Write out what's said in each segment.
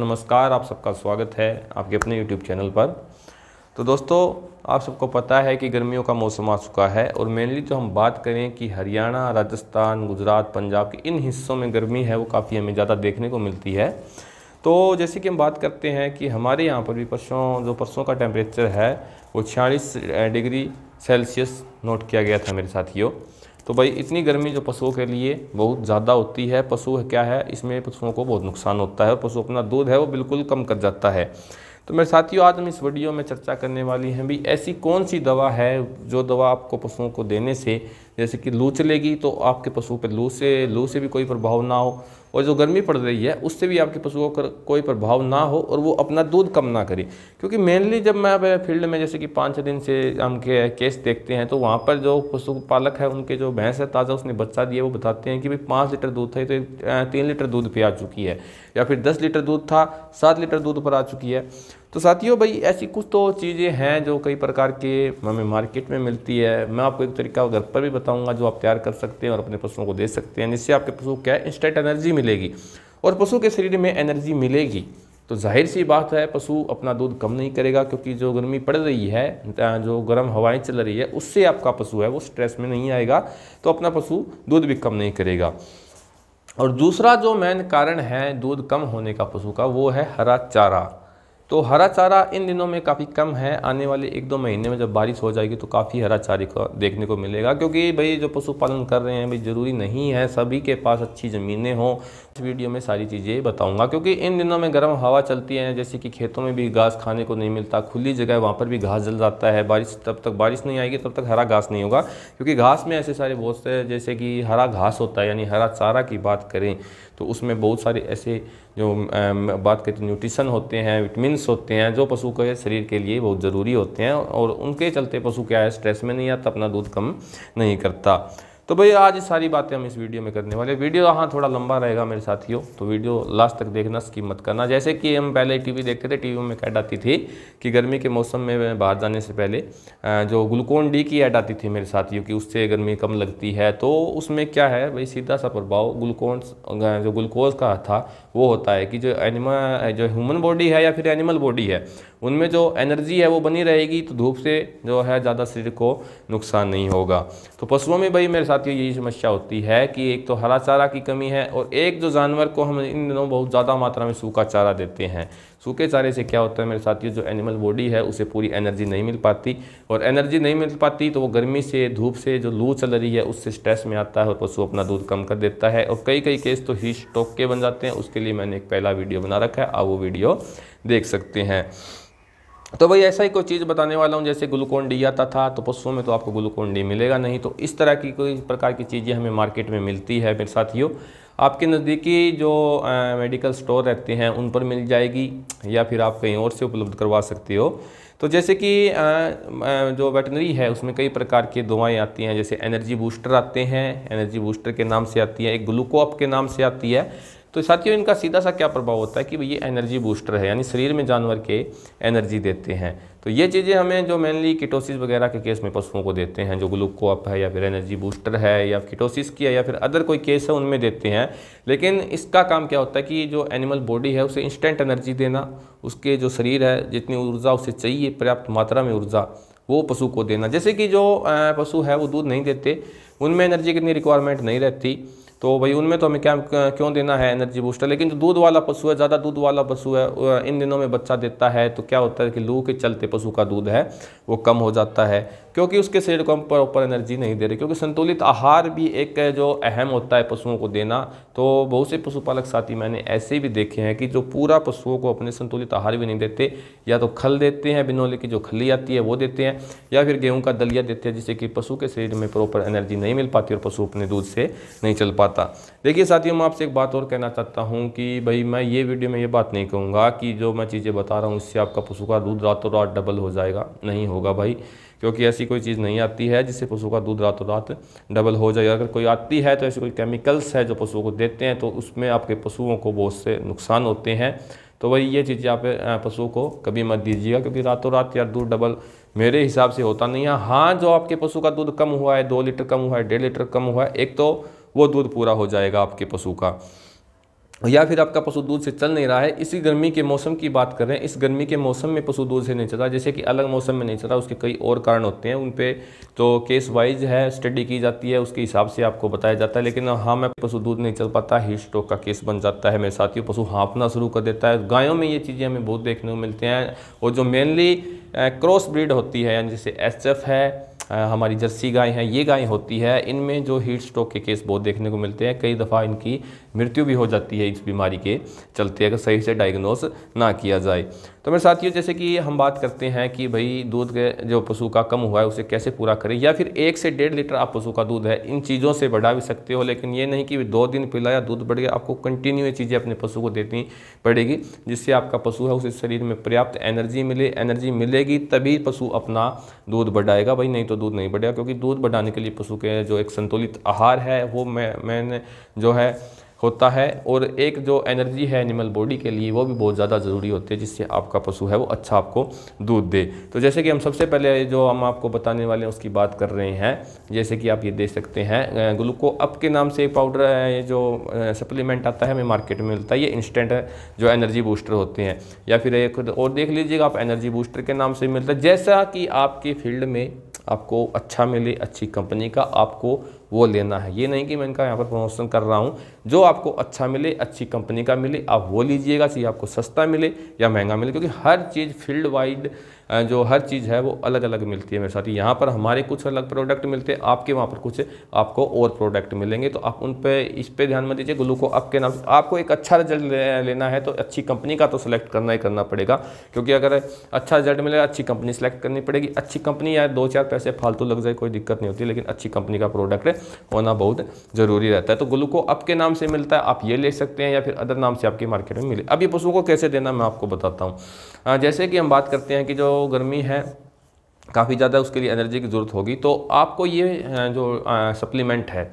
नमस्कार आप सबका स्वागत है आपके अपने यूट्यूब चैनल पर तो दोस्तों आप सबको पता है कि गर्मियों का मौसम आ चुका है और मेनली तो हम बात करें कि हरियाणा राजस्थान गुजरात पंजाब के इन हिस्सों में गर्मी है वो काफ़ी हमें ज़्यादा देखने को मिलती है तो जैसे कि हम बात करते हैं कि हमारे यहाँ पर भी परसों जो परसों का टेम्परेचर है वो छियालीस डिग्री सेल्सियस नोट किया गया था मेरे साथियों तो भाई इतनी गर्मी जो पशुओं के लिए बहुत ज़्यादा होती है पशु क्या है इसमें पशुओं को बहुत नुकसान होता है और पशु अपना दूध है वो बिल्कुल कम कर जाता है तो मेरे साथियों आज हम इस वीडियो में चर्चा करने वाली हैं भी ऐसी कौन सी दवा है जो दवा आपको पशुओं को देने से जैसे कि लू चलेगी तो आपके पशुओं पर लू से लू से भी कोई प्रभाव ना हो और जो गर्मी पड़ रही है उससे भी आपके पशुओं पर कोई प्रभाव ना हो और वो अपना दूध कम ना करे क्योंकि मेनली जब मैं फील्ड में जैसे कि पाँच छः दिन से हम के केस देखते हैं तो वहाँ पर जो पशुपालक है उनके जो भैंस है ताज़ा उसने बच्चा दिया वो बताते हैं कि भाई पाँच लीटर दूध था तो तीन लीटर दूध पर आ चुकी है या फिर दस लीटर दूध था सात लीटर दूध पर आ चुकी है तो साथियों भाई ऐसी कुछ तो चीज़ें हैं जो कई प्रकार के हमें मार्केट में मिलती है मैं आपको एक तरीका घर पर भी बताऊंगा जो आप तैयार कर सकते हैं और अपने पशुओं को दे सकते हैं जिससे आपके पशु क्या है इंस्टेंट एनर्जी मिलेगी और पशु के शरीर में एनर्जी मिलेगी तो जाहिर सी बात है पशु अपना दूध कम नहीं करेगा क्योंकि जो गर्मी पड़ रही है जो गर्म हवाएं चल रही है उससे आपका पशु है वो स्ट्रेस में नहीं आएगा तो अपना पशु दूध भी कम नहीं करेगा और दूसरा जो मेन कारण है दूध कम होने का पशु का वो है हरा चारा तो हरा चारा इन दिनों में काफ़ी कम है आने वाले एक दो महीने में जब बारिश हो जाएगी तो काफ़ी हरा चारे को देखने को मिलेगा क्योंकि भाई जो पशुपालन कर रहे हैं भाई ज़रूरी नहीं है सभी के पास अच्छी ज़मीनें हों इस वीडियो में सारी चीज़ें बताऊँगा क्योंकि इन दिनों में गर्म हवा चलती है जैसे कि खेतों में भी घास खाने को नहीं मिलता खुली जगह वहाँ पर भी घास जल जाता है बारिश तब तक बारिश नहीं आएगी तब तक हरा घास नहीं होगा क्योंकि घास में ऐसे सारे बहुत से जैसे कि हरा घास होता है यानी हरा चारा की बात करें तो उसमें बहुत सारे ऐसे जो बात करते हैं न्यूट्रिशन होते हैं विटामिनस होते हैं जो पशु के शरीर के लिए बहुत ज़रूरी होते हैं और उनके चलते पशु क्या है स्ट्रेस में नहीं आता अपना दूध कम नहीं करता तो भैया आज सारी बातें हम इस वीडियो में करने वाले वीडियो हाँ थोड़ा लंबा रहेगा मेरे साथियों तो वीडियो लास्ट तक देखना स्किप मत करना जैसे कि हम पहले टीवी देखते थे टीवी में ऐड आती थी कि गर्मी के मौसम में बाहर जाने से पहले जो ग्लूकोन डी की ऐड आती थी मेरे साथियों की उससे गर्मी कम लगती है तो उसमें क्या है भाई सीधा सा प्रभाव ग्लूकोन जो ग्लूकोज का था वो होता है कि जो एनिमल जो ह्यूमन बॉडी है या फिर एनिमल बॉडी है उनमें जो एनर्जी है वो बनी रहेगी तो धूप से जो है ज़्यादा शरीर को नुकसान नहीं होगा तो पशुओं में भाई मेरे साथियों यही समस्या होती है कि एक तो हरा चारा की कमी है और एक जो जानवर को हम इन दिनों बहुत ज़्यादा मात्रा में सूखा चारा देते हैं सूखे चारे से क्या होता है मेरे साथियों जो एनिमल बॉडी है उसे पूरी एनर्जी नहीं मिल पाती और एनर्जी नहीं मिल पाती तो वो गर्मी से धूप से जो लू चल रही है उससे स्ट्रेस में आता है और पशु अपना दूध कम कर देता है और कई कई केस तो ही स्टोक के बन जाते हैं उसके लिए मैंने एक पहला वीडियो बना रखा है आप वो वीडियो देख सकते हैं तो भाई ऐसा ही कोई चीज़ बताने वाला हूँ जैसे ग्लूकोन डी आता था तो पशुओं में तो आपको ग्लूकोन डी मिलेगा नहीं तो इस तरह की कोई प्रकार की चीज़ें हमें मार्केट में मिलती है मेरे साथियों आपके नज़दीकी जो आ, मेडिकल स्टोर रहते हैं उन पर मिल जाएगी या फिर आप कहीं और से उपलब्ध करवा सकते हो तो जैसे कि जो वेटनरी है उसमें कई प्रकार की दवाएँ आती हैं जैसे एनर्जी बूस्टर आते हैं एनर्जी बूस्टर के नाम से आती है एक ग्लूकोअप के नाम से आती है तो साथियों इनका सीधा सा क्या प्रभाव होता है कि ये एनर्जी बूस्टर है यानी शरीर में जानवर के एनर्जी देते हैं तो ये चीज़ें हमें जो मेनली किटोसिस वगैरह के केस में पशुओं को देते हैं जो ग्लूको अप है या फिर एनर्जी बूस्टर है या किटोसिस की है या फिर अदर कोई केस है उनमें देते हैं लेकिन इसका काम क्या होता है कि जो एनिमल बॉडी है उसे इंस्टेंट एनर्जी देना उसके जो शरीर है जितनी ऊर्जा उसे चाहिए पर्याप्त मात्रा में ऊर्जा वो पशु को देना जैसे कि जो पशु है वो दूध नहीं देते उनमें एनर्जी की इतनी रिक्वायरमेंट नहीं रहती तो भाई उनमें तो हमें क्या क्यों देना है एनर्जी बूस्टर लेकिन जो दूध वाला पशु है ज़्यादा दूध वाला पशु है इन दिनों में बच्चा देता है तो क्या होता है कि लू के चलते पशु का दूध है वो कम हो जाता है क्योंकि उसके शरीर को हम प्रॉपर एनर्जी नहीं दे रहे क्योंकि संतुलित आहार भी एक जो अहम होता है पशुओं को देना तो बहुत से पशुपालक साथी मैंने ऐसे भी देखे हैं कि जो पूरा पशुओं को अपने संतुलित आहार भी नहीं देते या तो खल देते हैं बिनोले की जो खली आती है वो देते हैं या फिर गेहूँ का दलिया देते हैं जिससे कि पशु के शरीर में प्रॉपर एनर्जी नहीं मिल पाती और पशु अपने दूध से नहीं चल पाता देखिए साथियों मैं आपसे एक बात और कहना चाहता हूँ कि भाई मैं ये वीडियो में ये बात नहीं कहूँगा कि जो मैं चीज़ें बता रहा हूँ उससे आपका पशु का दूध रातों रात डबल हो जाएगा नहीं होगा भाई क्योंकि ऐसी कोई चीज़ नहीं आती है जिससे पशु का दूध रातों रात डबल हो जाए अगर कोई आती है तो ऐसे कोई केमिकल्स है जो पशुओं को देते हैं तो उसमें आपके पशुओं को बहुत से नुकसान होते हैं तो वही ये चीज़ें आप पशुओं को कभी मत दीजिएगा क्योंकि रातों रात यार दूध डबल मेरे हिसाब से होता नहीं है हाँ जो आपके पशु का दूध कम हुआ है दो लीटर कम हुआ है डेढ़ लीटर कम हुआ है एक तो वो दूध पूरा हो जाएगा आपके पशु का या फिर आपका पशु दूध से चल नहीं रहा है इसी गर्मी के मौसम की बात करें इस गर्मी के मौसम में पशु दूध से नहीं चल रहा जैसे कि अलग मौसम में नहीं चल रहा उसके कई और कारण होते हैं उन पर तो केस वाइज है स्टडी की जाती है उसके हिसाब से आपको बताया जाता है लेकिन हाँ मैं पशु दूध नहीं चल पाता ही स्ट्रोक का केस बन जाता है मेरे साथियों पशु हाँफना शुरू कर देता है गायों में ये चीज़ें हमें बहुत देखने को मिलती हैं और जो मेनली क्रॉस ब्रीड होती है यानी जैसे एच है हमारी जर्सी गाय हैं ये गाय होती है इनमें जो हीट स्ट्रोक के केस बहुत देखने को मिलते हैं कई दफ़ा इनकी मृत्यु भी हो जाती है इस बीमारी के चलते अगर सही से डायग्नोस ना किया जाए तो मेरे साथियों जैसे कि हम बात करते हैं कि भाई दूध के जो पशु का कम हुआ है उसे कैसे पूरा करें या फिर एक से डेढ़ लीटर आप पशु का दूध है इन चीज़ों से बढ़ा भी सकते हो लेकिन ये नहीं कि दो दिन पिलाया दूध बढ़ गया आपको कंटिन्यू ये चीज़ें अपने पशु को देनी पड़ेगी जिससे आपका पशु है उसे शरीर में पर्याप्त एनर्जी मिले एनर्जी मिलेगी तभी पशु अपना दूध बढ़ाएगा भाई नहीं नहीं तो दूध नहीं बढ़ेगा क्योंकि दूध बढ़ाने के लिए पशु के जो एक संतुलित आहार है वो मैं मैंने जो है होता है और एक जो एनर्जी है एनिमल बॉडी के लिए वो भी बहुत ज़्यादा ज़रूरी होती है जिससे आपका पशु है वो अच्छा आपको दूध दे तो जैसे कि हम सबसे पहले जो हम आपको बताने वाले हैं उसकी बात कर रहे हैं जैसे कि आप ये देख सकते हैं ग्लूको अप के नाम से पाउडर ये जो सप्लीमेंट आता है हमें मार्केट में मिलता है ये इंस्टेंट जो एनर्जी बूस्टर होते हैं या फिर एक और देख लीजिएगा आप एनर्जी बूस्टर के नाम से मिलता है जैसा कि आपके फील्ड में आपको अच्छा मिले अच्छी कंपनी का आपको वो लेना है ये नहीं कि मैं इनका यहाँ पर प्रमोशन कर रहा हूँ जो आपको अच्छा मिले अच्छी कंपनी का मिले आप वो लीजिएगा चाहिए आपको सस्ता मिले या महंगा मिले क्योंकि हर चीज़ फील्ड वाइड जो हर चीज़ है वो अलग अलग मिलती है मेरे साथ यहाँ पर हमारे कुछ अलग प्रोडक्ट मिलते हैं आपके वहाँ पर कुछ आपको और प्रोडक्ट मिलेंगे तो आप उन पर इस पर ध्यान मत दीजिए ग्लूको अप के नाम से आपको एक अच्छा रिजल्ट लेना है तो अच्छी कंपनी का तो सिलेक्ट करना ही करना पड़ेगा क्योंकि अगर अच्छा रिजल्ट मिलेगा अच्छी कंपनी सेलेक्ट करनी पड़ेगी अच्छी कंपनी या दो चार पैसे फालतू लग जाए कोई दिक्कत नहीं होती लेकिन अच्छी कंपनी का प्रोडक्ट होना बहुत ज़रूरी रहता है तो ग्लूको अप के नाम से मिलता है आप ये ले सकते हैं या फिर अदर नाम से आपकी मार्केट में मिले अब ये पशुओं को कैसे देना मैं आपको बताता हूँ जैसे कि हम बात करते हैं कि जो गर्मी है काफ़ी ज़्यादा उसके लिए एनर्जी की ज़रूरत होगी तो आपको ये जो सप्लीमेंट है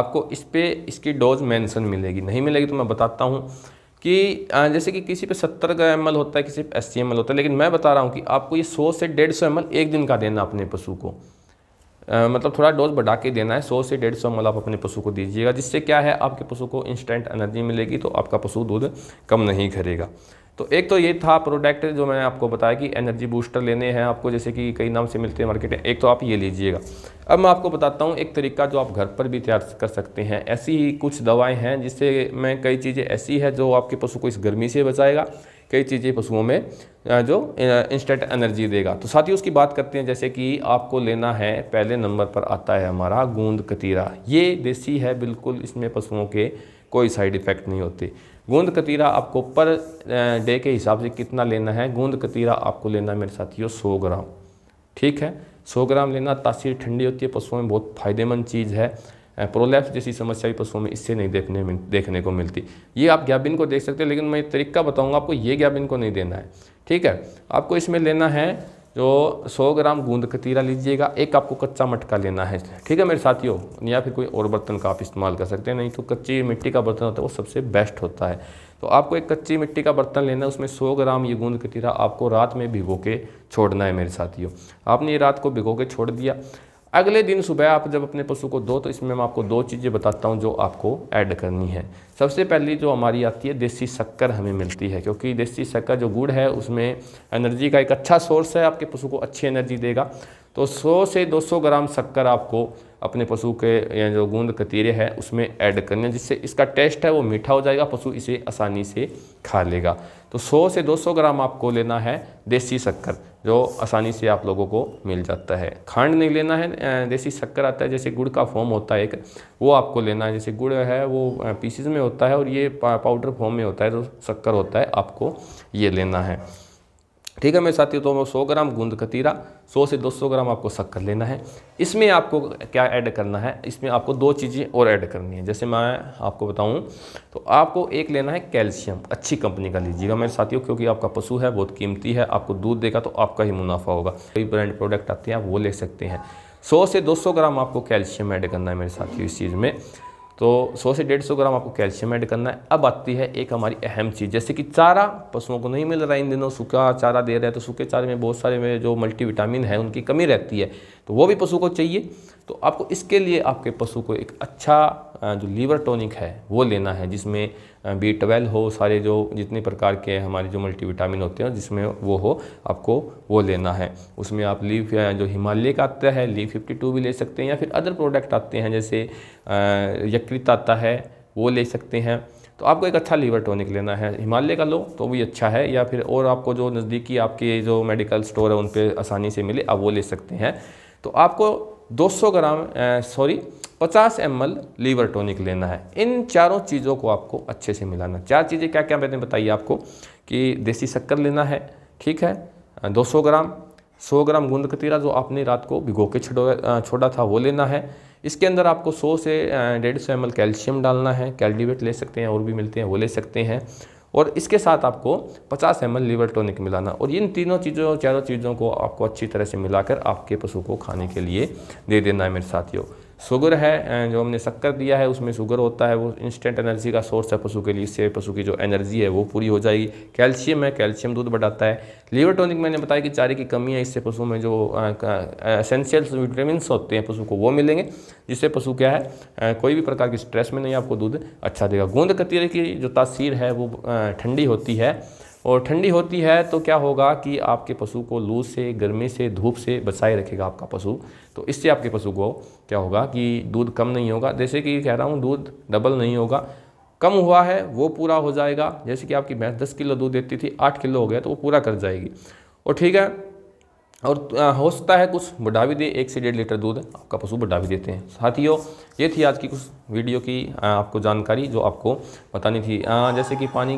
आपको इस पर इसकी डोज मेंशन मिलेगी नहीं मिलेगी तो मैं बताता हूँ कि जैसे कि किसी पे 70 का एम होता है किसी पे अस्सी एम होता है लेकिन मैं बता रहा हूँ कि आपको ये 100 से 150 सौ एक दिन का देना अपने पशु को आ, मतलब थोड़ा डोज बढ़ा के देना है 100 से 150 सौ आप अपने पशु को दीजिएगा जिससे क्या है आपके पशु को इंस्टेंट एनर्जी मिलेगी तो आपका पशु दूध कम नहीं करेगा तो एक तो ये था प्रोडक्ट जो मैंने आपको बताया कि एनर्जी बूस्टर लेने हैं आपको जैसे कि कई नाम से मिलते हैं मार्केट में एक तो आप ये लीजिएगा अब मैं आपको बताता हूँ एक तरीका जो आप घर पर भी तैयार कर सकते हैं ऐसी ही कुछ दवाएं हैं जिससे मैं कई चीज़ें ऐसी है जो आपके पशु को इस गर्मी से बचाएगा कई चीज़ें पशुओं में जो इंस्टेंट एनर्जी देगा तो साथ ही उसकी बात करते हैं जैसे कि आपको लेना है पहले नंबर पर आता है हमारा गूंद कतीरा ये देसी है बिल्कुल इसमें पशुओं के कोई साइड इफ़ेक्ट नहीं होते गोंद कतीरा आपको पर डे के हिसाब से कितना लेना है गोंद कतीरा आपको लेना है मेरे साथियों सौ ग्राम ठीक है सौ ग्राम लेना तासीर ठंडी होती है पशुओं में बहुत फ़ायदेमंद चीज़ है प्रोलैप्स जैसी समस्या भी पशुओं में इससे नहीं देखने में देखने को मिलती ये आप गैबिन को देख सकते हैं लेकिन मैं तरीका बताऊंगा आपको ये गैबिन को नहीं देना है ठीक है आपको इसमें लेना है जो 100 ग्राम गूंद कतीरा लीजिएगा एक आपको कच्चा मटका लेना है ठीक है मेरे साथियों या फिर कोई और बर्तन का आप इस्तेमाल कर सकते हैं नहीं तो कच्ची मिट्टी का बर्तन होता है वो सबसे बेस्ट होता है तो आपको एक कच्ची मिट्टी का बर्तन लेना है उसमें 100 ग्राम ये गूंद खतीरा आपको रात में भिगो के छोड़ना है मेरे साथियों आपने ये रात को भिगो के छोड़ दिया अगले दिन सुबह आप जब अपने पशु को दो तो इसमें मैं आपको दो चीज़ें बताता हूँ जो आपको ऐड करनी है सबसे पहली जो हमारी आती है देसी शक्कर हमें मिलती है क्योंकि देसी शक्कर जो गुड़ है उसमें एनर्जी का एक अच्छा सोर्स है आपके पशु को अच्छी एनर्जी देगा तो 100 से 200 ग्राम शक्कर आपको अपने पशु के या जो गूंद कतीरे है उसमें ऐड करने हैं जिससे इसका टेस्ट है वो मीठा हो जाएगा पशु इसे आसानी से खा लेगा तो 100 से 200 ग्राम आपको लेना है देसी शक्कर जो आसानी से आप लोगों को मिल जाता है खांड नहीं लेना है देसी शक्कर आता है जैसे गुड़ का फॉर्म होता है एक वो आपको लेना है जैसे गुड़ है वो पीसीज में होता है और ये पाउडर फॉर्म में होता है जो तो शक्कर होता है आपको ये लेना है ठीक है मेरे साथियों तो सौ ग्राम गूंद कतीरा 100 से 200 ग्राम आपको शक्कर लेना है इसमें आपको क्या ऐड करना है इसमें आपको दो चीज़ें और ऐड करनी है जैसे मैं आपको बताऊं तो आपको एक लेना है कैल्शियम अच्छी कंपनी का लीजिएगा मेरे साथियों क्योंकि आपका पशु है बहुत कीमती है आपको दूध देगा तो आपका ही मुनाफा होगा कई ब्रांड प्रोडक्ट आते हैं आप वो ले सकते हैं सौ से दो ग्राम आपको कैल्शियम ऐड करना है मेरे साथियों इस चीज़ में तो 100 से 150 ग्राम आपको कैल्शियम ऐड करना है अब आती है एक हमारी अहम चीज़ जैसे कि चारा पशुओं को नहीं मिल रहा है इन दिनों सूखा चारा दे रहे हैं तो सूखे चारे में बहुत सारे में जो मल्टीविटामिन है उनकी कमी रहती है तो वो भी पशु को चाहिए तो आपको इसके लिए आपके पशु को एक अच्छा जो लीवर टॉनिक है वो लेना है जिसमें बी ट्वेल्व हो सारे जो जितने प्रकार के हमारे जो मल्टीविटामिन होते हैं जिसमें वो हो आपको वो लेना है उसमें आप लीव जो हिमालय का आता है लीव फिफ्टी टू भी ले सकते हैं या फिर अदर प्रोडक्ट आते हैं जैसे यकृत आता है वो ले सकते हैं तो आपको एक अच्छा लीवर टॉनिक लेना है हिमालय का लो तो भी अच्छा है या फिर और आपको जो नज़दीकी आपके जो मेडिकल स्टोर है उन पर आसानी से मिले आप वो ले सकते हैं तो आपको 200 gram sorry 50 M liver tonic लेना है इन चारों चीज़ों को आपको अच्छे से मिलाना चार चीज़ें क्या क्या मैंने बताई आपको कि देसी शक्कर लेना है ठीक है 200 ग्राम 100 ग्राम गूंद कतीरा जो आपने रात को भिगो के छोड़ा छोड़ा था वो लेना है इसके अंदर आपको 100 से डेढ़ सौ एम कैल्शियम डालना है कैल्डिवेट ले सकते हैं और भी मिलते हैं वो ले सकते हैं और इसके साथ आपको 50 एम लीवर टॉनिक मिलाना और इन तीनों चीज़ों चारों चीज़ों को आपको अच्छी तरह से मिलाकर आपके पशु को खाने के लिए दे देना है मेरे साथियों शुगर है जो हमने शक्कर दिया है उसमें शुगर होता है वो इंस्टेंट एनर्जी का सोर्स है पशु के लिए इससे पशु की जो एनर्जी है वो पूरी हो जाएगी कैल्शियम है कैल्शियम दूध बढ़ाता है लीवर टॉनिक मैंने बताया कि चारे की कमी है इससे पशु में जो असेंशियल्स विटामिन होते हैं पशु को वो मिलेंगे जिससे पशु क्या है कोई भी प्रकार की स्ट्रेस में नहीं आपको दूध अच्छा देगा गोंद कतीरे की जो तासीर है वो ठंडी होती है और ठंडी होती है तो क्या होगा कि आपके पशु को लू से गर्मी से धूप से बचाए रखेगा आपका पशु तो इससे आपके पशु को क्या होगा कि दूध कम नहीं होगा जैसे कि कह रहा हूँ दूध डबल नहीं होगा कम हुआ है वो पूरा हो जाएगा जैसे कि आपकी भैंस दस किलो दूध देती थी आठ किलो हो गया तो वो पूरा कर जाएगी और ठीक है और हो सकता है कुछ बढ़ा भी दे एक से डेढ़ लीटर दूध आपका पशु बढ़ा भी देते हैं साथियों ये थी आज की कुछ वीडियो की आपको जानकारी जो आपको बतानी थी जैसे कि पानी